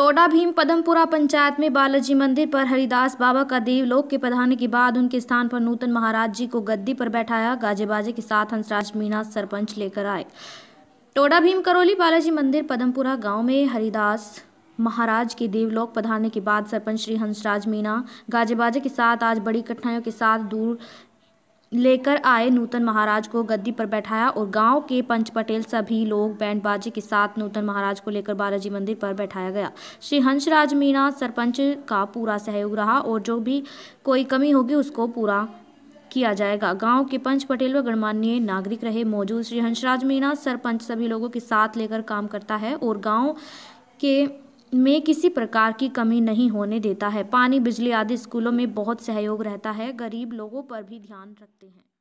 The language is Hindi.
टोडा भीम पदमपुरा पंचायत में बालाजी मंदिर पर हरिदास बाबा का देवलोक के पधारने के बाद उनके स्थान पर नूतन महाराज जी को गद्दी पर बैठाया गाजे बाजे के साथ हंसराज मीणा सरपंच लेकर आए टोडा भीम करौली बालाजी मंदिर पदमपुरा गांव में हरिदास महाराज के देवलोक पधारने के बाद सरपंच श्री हंसराज मीणा गाजे बाजे के साथ आज बड़ी कठिनाइयों के साथ दूर लेकर आए नूतन महाराज को गद्दी पर बैठाया और गांव के पंच पटेल सभी लोग बैंड बाजे के साथ नूतन महाराज को लेकर बालाजी मंदिर पर बैठाया गया श्री हंसराज मीणा सरपंच का पूरा सहयोग रहा और जो भी कोई कमी होगी उसको पूरा किया जाएगा गांव के पंच पटेल व गणमान्य नागरिक रहे मौजूद श्री हंसराज मीणा सरपंच सभी लोगों के साथ लेकर काम करता है और गाँव के में किसी प्रकार की कमी नहीं होने देता है पानी बिजली आदि स्कूलों में बहुत सहयोग रहता है गरीब लोगों पर भी ध्यान रखते हैं